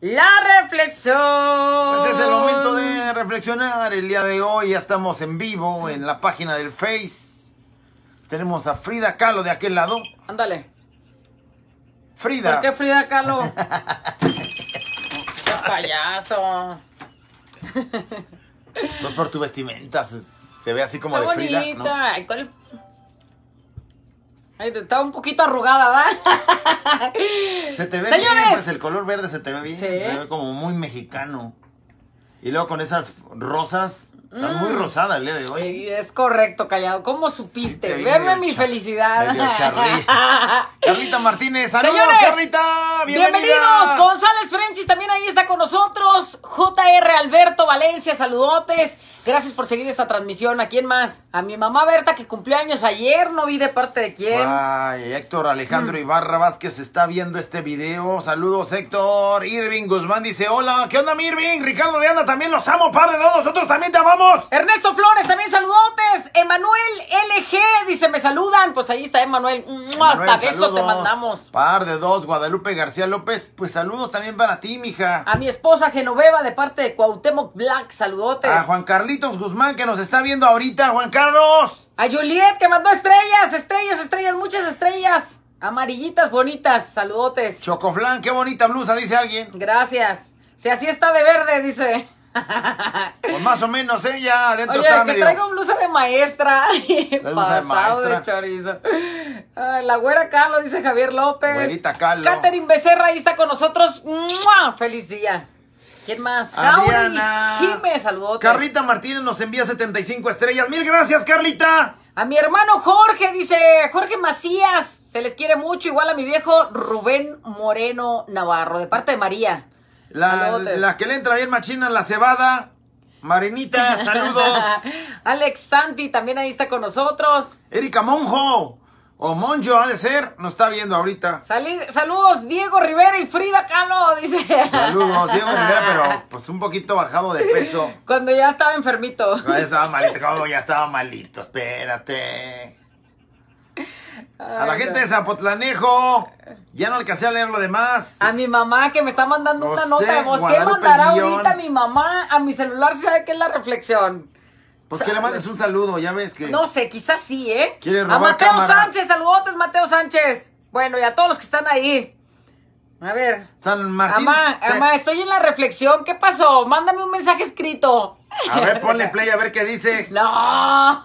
La reflexión. Pues es el momento de reflexionar. El día de hoy ya estamos en vivo en la página del Face. Tenemos a Frida Kahlo de aquel lado. Ándale. Frida. ¿Por qué Frida Kahlo? ¡Qué payaso! es pues por tu vestimenta se, ve así como de Frida. ¿no? bonita Ay, está un poquito arrugada, ¿verdad? Se te ve bien, pues el color verde se te ve bien. Se ve como muy mexicano. Y luego con esas rosas. Está muy mm. rosada el día de hoy. es correcto, callado. ¿Cómo supiste? Sí, mi felicidad. Carlita Martínez, saludos, Carlita. Bienvenidos. González Francis también ahí está con nosotros. JR Alberto Valencia, saludotes. Gracias por seguir esta transmisión. ¿A quién más? A mi mamá Berta que cumplió años ayer. No vi de parte de quién. Ay, Héctor Alejandro mm. Ibarra Vázquez está viendo este video. Saludos, Héctor. Irving Guzmán dice: Hola, ¿qué onda, mi Irving? Ricardo Ana también los amo, par de dos, nosotros también te amamos. Ernesto Flores, también saludotes. Emanuel LG dice, me saludan. Pues ahí está Emanuel. Hasta eso te mandamos. Par de dos, Guadalupe García López. Pues saludos también para ti, mija. A mi esposa Genoveva de parte de Cuauhtémoc Black, saludotes. A Juan Carlitos Guzmán que nos está viendo ahorita, Juan Carlos. A Juliet que mandó estrellas, estrellas, estrellas, muchas estrellas. Amarillitas bonitas, saludotes. Chocoflan, qué bonita blusa, dice alguien. Gracias. Si así está de verde, dice. Pues más o menos ella, ¿eh? adentro Oye, que traigo blusa de maestra. Pasado de, chorizo. la güera Carlos, dice Javier López. Güerita Carlos. Caterin Becerra ahí está con nosotros. ¡Mua! ¡Feliz día! ¿Quién más? Adriana. Carlita Martínez nos envía 75 estrellas. Mil gracias, Carlita. A mi hermano Jorge, dice Jorge Macías. Se les quiere mucho, igual a mi viejo Rubén Moreno Navarro, de parte de María. La, que le entra bien machina la cebada. Marinita, saludos. Alex Santi también ahí está con nosotros. Erika Monjo. O Monjo ha de ser, nos está viendo ahorita. saludos Diego Rivera y Frida Kahlo, dice. Saludos Diego Rivera, pero pues un poquito bajado de peso. Cuando ya estaba enfermito. Cuando ya estaba malito, ya estaba malito, espérate a la gente de Zapotlanejo. Ya no alcancé a leer lo demás. A mi mamá que me está mandando una nota de voz. ¿Qué mandará ahorita mi mamá? A mi celular sabe qué es la reflexión. Pues que le mandes un saludo, ya ves que. No sé, quizás sí, ¿eh? a Mateo Sánchez, saludotes, Mateo Sánchez. Bueno, y a todos los que están ahí. A ver. San Martín. Amá, estoy en la reflexión. ¿Qué pasó? Mándame un mensaje escrito. A ver, ponle play a ver qué dice. No.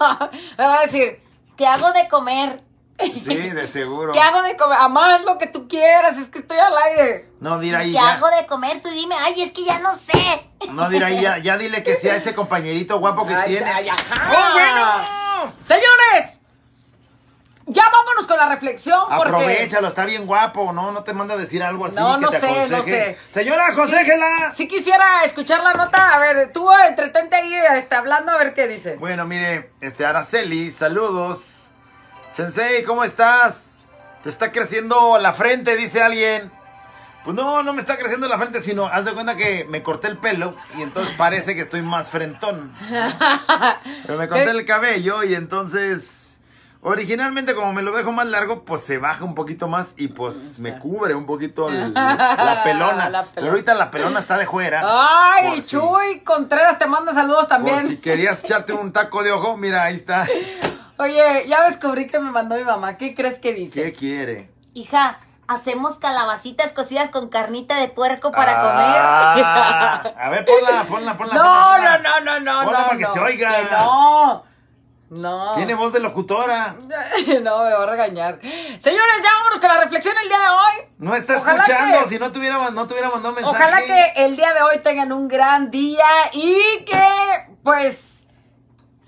Me va a decir, te hago de comer. Sí, de seguro. ¿Qué hago de comer? Amá, es lo que tú quieras, es que estoy al aire. No, dirá ahí. ¿Qué hago de comer? Tú dime, ay, es que ya no sé. No, dirá ahí, ya, ya dile que sea ese compañerito guapo que tiene. Ay, ¡Oh, bueno! Señores, ya vámonos con la reflexión. Aprovechalo, está bien guapo, ¿no? No te manda a decir algo así. que te aconseje. Señora, aconsejela. Si, quisiera escuchar la nota, a ver, tú entretente ahí está hablando, a ver qué dice. Bueno, mire, este Araceli, saludos. Sensei, ¿cómo estás? Te está creciendo la frente, dice alguien. Pues no, no me está creciendo la frente, sino haz de cuenta que me corté el pelo y entonces parece que estoy más frentón. Pero me corté el cabello y entonces originalmente como me lo dejo más largo, pues se baja un poquito más y pues me cubre un poquito la, pelona. Pero ahorita la pelona está de fuera. Ay, Chuy Contreras te manda saludos también. Por si querías echarte un taco de ojo, mira, ahí está. Oye, ya descubrí que me mandó mi mamá. ¿Qué crees que dice? ¿Qué quiere? Hija, hacemos calabacitas cocidas con carnita de puerco para ah, comer. A ver, ponla, ponla, ponla. No, no, no, no, no. Ponla para que se oiga. no. No. Tiene voz de locutora. no, me va a regañar. Señores, ya vámonos con la reflexión el día de hoy. No está escuchando, si no tuviera, no tuviera mandado mensaje. Ojalá que el día de hoy tengan un gran día y que, pues,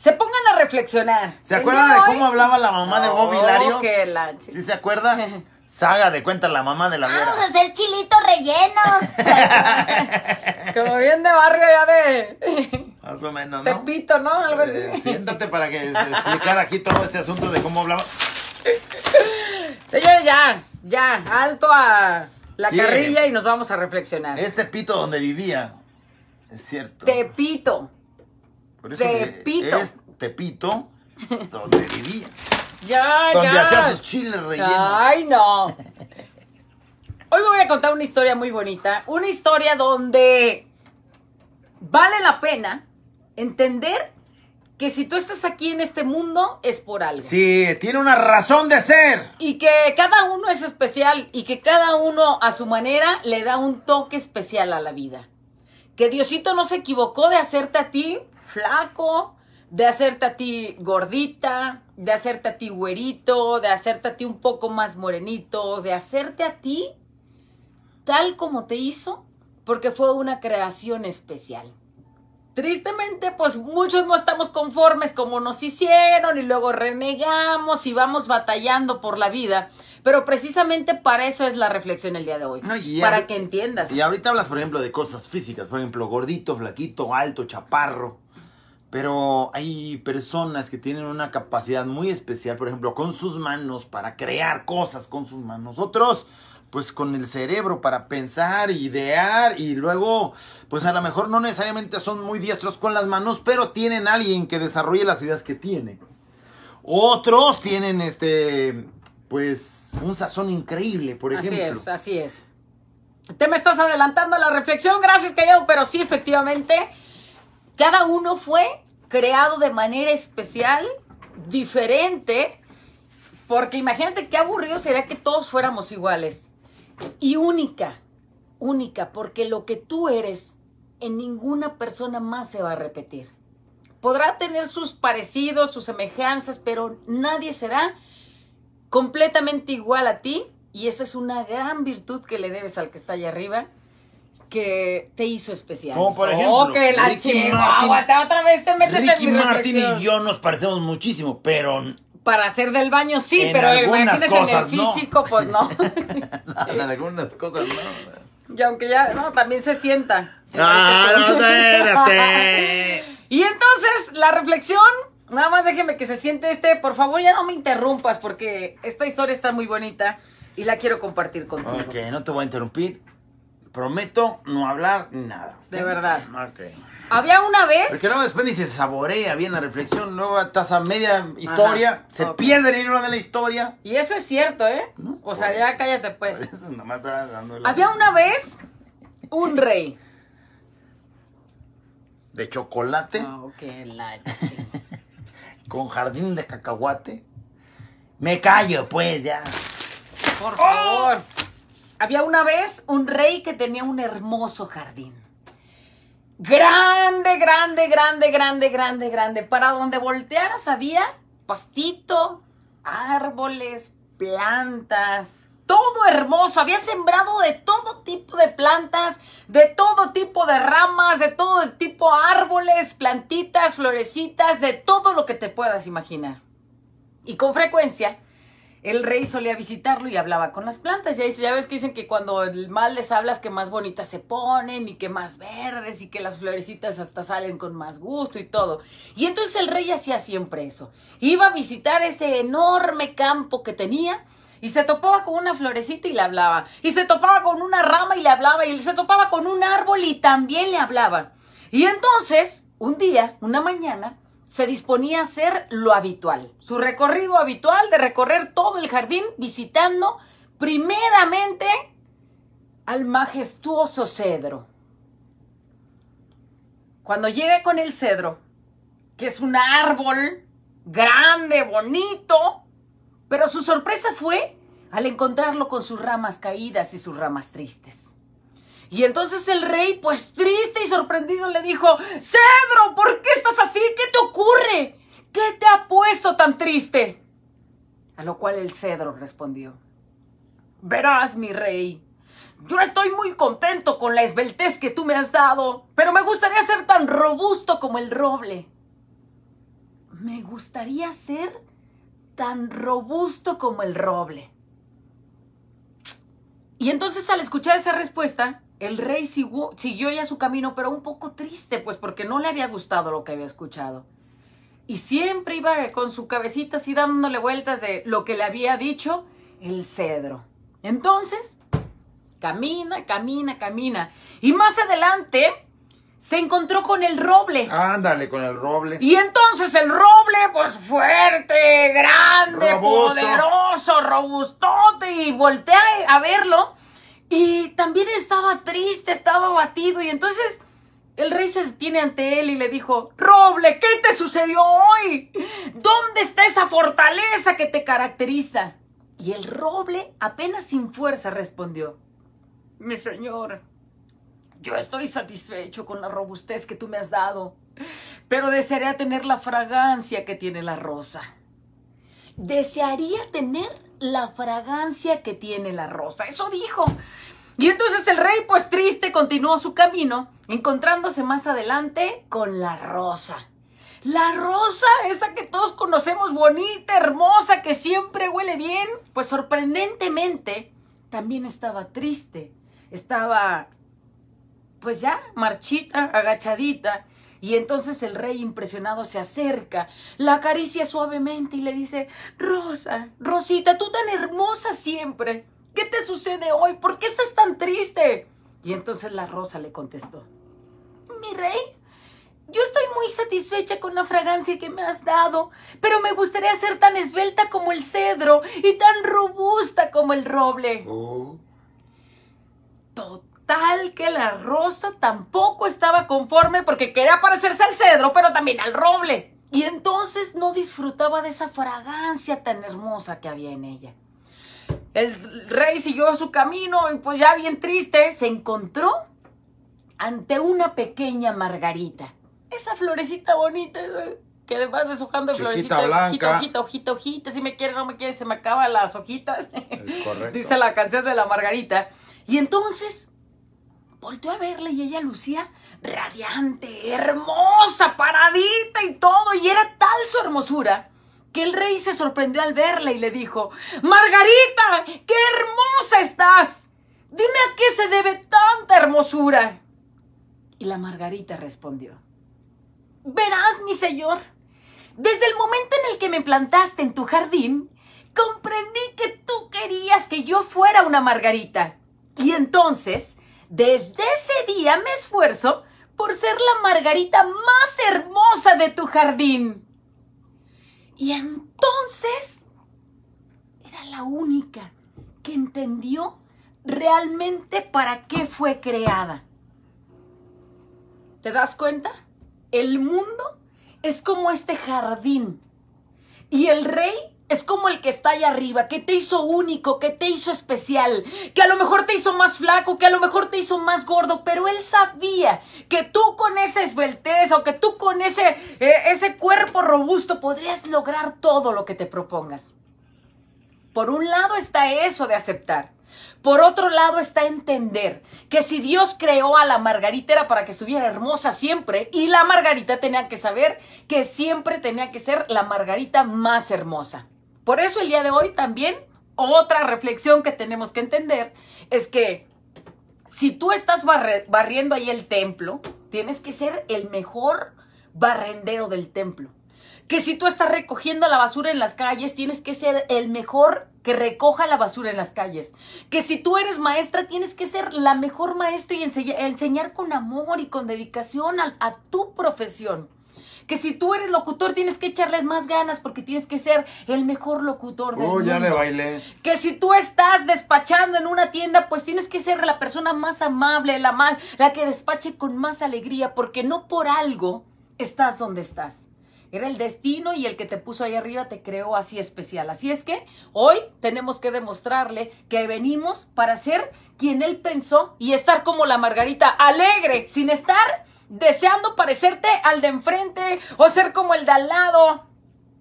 se pongan a reflexionar. ¿Se acuerdan de cómo hablaba la mamá de Bob oh, Hilario? ¿Sí se acuerda? Saga de cuenta la mamá de la Vamos a hacer chilitos rellenos. Como bien de barrio ya de. Más o menos, ¿no? Tepito, ¿no? Algo eh, así. siéntate para que explicar aquí todo este asunto de cómo hablaba. Señores, ya, ya, alto a la carrilla y nos vamos a reflexionar. Este pito donde vivía, es cierto. Tepito. Por eso Tepito. Es Tepito, donde vivía. ya, donde ya. hacía sus chiles rellenos. Ay, no. Hoy me voy a contar una historia muy bonita. Una historia donde vale la pena entender que si tú estás aquí en este mundo es por algo. Sí, tiene una razón de ser. Y que cada uno es especial y que cada uno a su manera le da un toque especial a la vida. Que Diosito no se equivocó de hacerte a ti flaco, de hacerte a ti gordita, de hacerte a ti güerito, de hacerte a ti un poco más morenito, de hacerte a ti tal como te hizo, porque fue una creación especial. Tristemente, pues muchos no estamos conformes como nos hicieron y luego renegamos y vamos batallando por la vida. Pero precisamente para eso es la reflexión el día de hoy. para que entiendas. Y ahorita hablas, por ejemplo, de cosas físicas, por ejemplo, gordito, flaquito, alto, chaparro pero hay personas que tienen una capacidad muy especial, por ejemplo, con sus manos para crear cosas con sus manos. Otros, pues con el cerebro para pensar, idear y luego, pues a lo mejor no necesariamente son muy diestros con las manos, pero tienen alguien que desarrolle las ideas que tiene. Otros tienen este, pues un sazón increíble, por ejemplo. Así es, así es. Te me estás adelantando a la reflexión, gracias, Callao, pero sí, efectivamente, cada uno fue creado de manera especial, diferente, porque imagínate qué aburrido sería que todos fuéramos iguales. Y única, única, porque lo que tú eres en ninguna persona más se va a repetir. Podrá tener sus parecidos, sus semejanzas, pero nadie será completamente igual a ti. Y esa es una gran virtud que le debes al que está allá arriba que te hizo especial. Como por ejemplo, Ricky Martin, otra vez te metes en mi Martin y yo nos parecemos muchísimo, pero para hacer del baño sí, pero imagínese en el físico, pues no. En algunas cosas no. Y aunque ya, no, también se sienta. Ah, no, y entonces, la reflexión, nada más déjeme que se siente este, por favor, ya no me interrumpas, porque esta historia está muy bonita y la quiero compartir contigo. Ok, no te voy a interrumpir. Prometo no hablar nada. De verdad. Ok. Había una vez. Porque luego después ni se saborea bien la reflexión. Luego estás a media historia, se pierde el hilo de la historia. Y eso es cierto, ¿eh? o sea, ya cállate pues. Eso nomás dándole... Había una vez un rey. ¿De chocolate? Ah, Con jardín de cacahuate. Me callo, pues, ya. Por favor. ¡Oh! Había una vez un rey que tenía un hermoso jardín. Grande, grande, grande, grande, grande, grande. Para donde voltearas había pastito, árboles, plantas, todo hermoso. Había sembrado de todo tipo de plantas, de todo tipo de ramas, de todo tipo de árboles, plantitas, florecitas, de todo lo que te puedas imaginar. Y con frecuencia el rey solía visitarlo y hablaba con las plantas. Ya, ya ves que dicen que cuando mal les hablas que más bonitas se ponen y que más verdes y que las florecitas hasta salen con más gusto y todo. Y entonces el rey hacía siempre eso. Iba a visitar ese enorme campo que tenía y se topaba con una florecita y le hablaba. Y se topaba con una rama y le hablaba. Y se topaba con un árbol y también le hablaba. Y entonces, un día, una mañana, se disponía a hacer lo habitual, su recorrido habitual de recorrer todo el jardín visitando primeramente al majestuoso cedro. Cuando llega con el cedro, que es un árbol grande, bonito, pero su sorpresa fue al encontrarlo con sus ramas caídas y sus ramas tristes. Y entonces el rey, pues triste y sorprendido, le dijo, Cedro, ¿por qué estás así? esto tan triste? A lo cual el cedro respondió, Verás, mi rey, yo estoy muy contento con la esbeltez que tú me has dado, pero me gustaría ser tan robusto como el roble. Me gustaría ser tan robusto como el roble. Y entonces al escuchar esa respuesta, el rey siguió, siguió ya su camino, pero un poco triste, pues porque no le había gustado lo que había escuchado y siempre iba con su cabecita así dándole vueltas de lo que le había dicho el cedro. Entonces, camina, camina, camina. Y más adelante se encontró con el roble. Ándale, con el roble. Y entonces el roble, pues fuerte, grande, poderoso, robustote, y voltea a verlo. Y también estaba triste, estaba abatido. Y entonces el rey se detiene ante él y le dijo, Roble, ¿qué te sucedió hoy? ¿Dónde está esa fortaleza que te caracteriza? Y el roble, apenas sin fuerza, respondió, Mi señor, yo estoy satisfecho con la robustez que tú me has dado, pero desearía tener la fragancia que tiene la rosa. Desearía tener la fragancia que tiene la rosa. Eso dijo. Y entonces el rey, pues triste, continuó su camino, encontrándose más adelante con la rosa. La rosa, esa que todos conocemos, bonita, hermosa, que siempre huele bien, pues sorprendentemente también estaba triste, estaba pues ya marchita, agachadita, y entonces el rey impresionado se acerca, la acaricia suavemente y le dice, Rosa, Rosita, tú tan hermosa siempre, ¿Qué te sucede hoy? ¿Por qué estás tan triste? Y entonces la rosa le contestó, mi rey, yo estoy muy satisfecha con la fragancia que me has dado, pero me gustaría ser tan esbelta como el cedro y tan robusta como el roble. Oh. Total que la rosa tampoco estaba conforme porque quería parecerse al cedro, pero también al roble. Y entonces no disfrutaba de esa fragancia tan hermosa que había en ella. El rey siguió su camino y pues ya bien triste se encontró ante una pequeña margarita. Esa florecita bonita, eh, que además de sujando florecita, blanca. hojita, hojita, hojita, si me quiere, no me quiere, se me acaban las hojitas. Dice la canción de la margarita. Y entonces volvió a verla y ella lucía radiante, hermosa, paradita y todo. Y era tal su hermosura que el rey se sorprendió al verla y le dijo, Margarita, qué hermosa estás. Dime a qué se debe tanta hermosura. Y la Margarita respondió, Verás, mi señor, desde el momento en el que me plantaste en tu jardín, comprendí que tú querías que yo fuera una Margarita. Y entonces, desde ese día me esfuerzo por ser la Margarita más hermosa de tu jardín. Y entonces era la única que entendió realmente para qué fue creada. ¿Te das cuenta? El mundo es como este jardín. Y el rey es como el que está ahí arriba, que te hizo único, que te hizo especial, que a lo mejor te hizo más flaco, que a lo mejor te hizo más gordo, pero él sabía que tú con esa esbeltez o que tú con ese, eh, ese cuerpo robusto podrías lograr todo lo que te propongas. Por un lado está eso de aceptar. Por otro lado está entender que si Dios creó a la margarita era para que estuviera hermosa siempre y la margarita tenía que saber que siempre tenía que ser la margarita más hermosa. Por eso el día de hoy también otra reflexión que tenemos que entender es que si tú estás barriendo ahí el templo, tienes que ser el mejor barrendero del templo. Que si tú estás recogiendo la basura en las calles, tienes que ser el mejor que recoja la basura en las calles. Que si tú eres maestra, tienes que ser la mejor maestra y enseñar, con amor y con dedicación a tu profesión que si tú eres locutor tienes que echarles más ganas porque tienes que ser el mejor locutor del oh, ya le bailé. Que si tú estás despachando en una tienda, pues tienes que ser la persona más amable, la más la que despache con más alegría porque no por algo estás donde estás. Era el destino y el que te puso ahí arriba te creó así especial. Así es que hoy tenemos que demostrarle que venimos para ser quien él pensó y estar como la Margarita, alegre, sin estar deseando parecerte al de enfrente o ser como el de al lado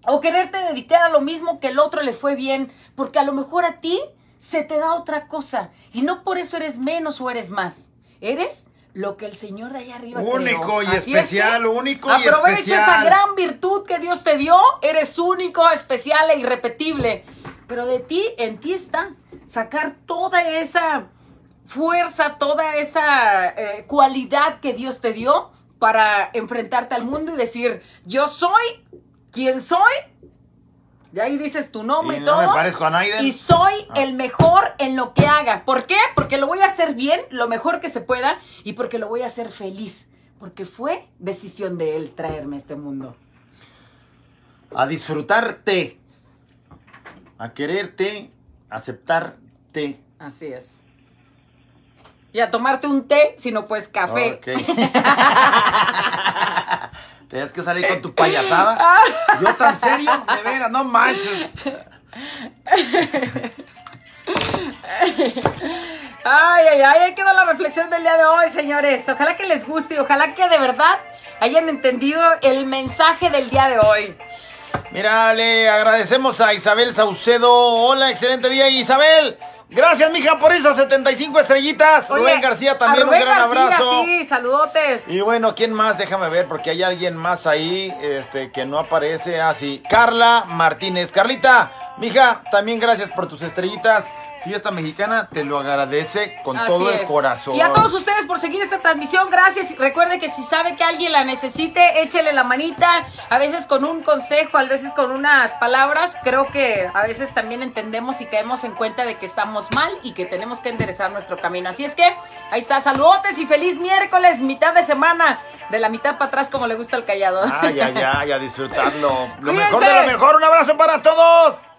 o quererte dedicar a lo mismo que el otro le fue bien, porque a lo mejor a ti se te da otra cosa y no por eso eres menos o eres más. Eres lo que el Señor de allá arriba único y especial, único y especial. Aprovecha esa gran virtud que Dios te dio, eres único, especial e irrepetible. Pero de ti, en ti está sacar toda esa fuerza, toda esa eh, cualidad que Dios te dio para enfrentarte al mundo y decir, yo soy quien soy. Y ahí dices tu nombre y, todo. me parezco Y soy ah. el mejor en lo que haga. ¿Por qué? Porque lo voy a hacer bien, lo mejor que se pueda, y porque lo voy a hacer feliz. Porque fue decisión de él traerme a este mundo. A disfrutarte. A quererte. Aceptarte. Así es. Y a tomarte un té, sino pues café. Tenías que salir con tu payasada. Yo tan serio, de veras, no manches. Ay, ay, ay, ahí quedó la reflexión del día de hoy, señores. Ojalá que les guste y ojalá que de verdad hayan entendido el mensaje del día de hoy. Mira, le agradecemos a Isabel Saucedo. Hola, excelente día, Isabel. Gracias, mija, por esas 75 estrellitas. Rubén García también, un gran García, abrazo. Sí, saludotes. Y bueno, ¿quién más? Déjame ver, porque hay alguien más ahí este, que no aparece así. Ah, Carla Martínez. Carlita, mija, también gracias por tus estrellitas. Fiesta Mexicana te lo agradece con todo el corazón. Y a todos ustedes por seguir esta transmisión, gracias. Recuerde que si sabe que alguien la necesite, échele la manita, a veces con un consejo, a veces con unas palabras. Creo que a veces también entendemos y caemos en cuenta de que estamos mal y que tenemos que enderezar nuestro camino. Así es que ahí está, saludotes y feliz miércoles, mitad de semana, de la mitad para atrás como le gusta al callado. Ay, ay, ay, a disfrutarlo. Lo mejor de lo mejor, un abrazo para todos.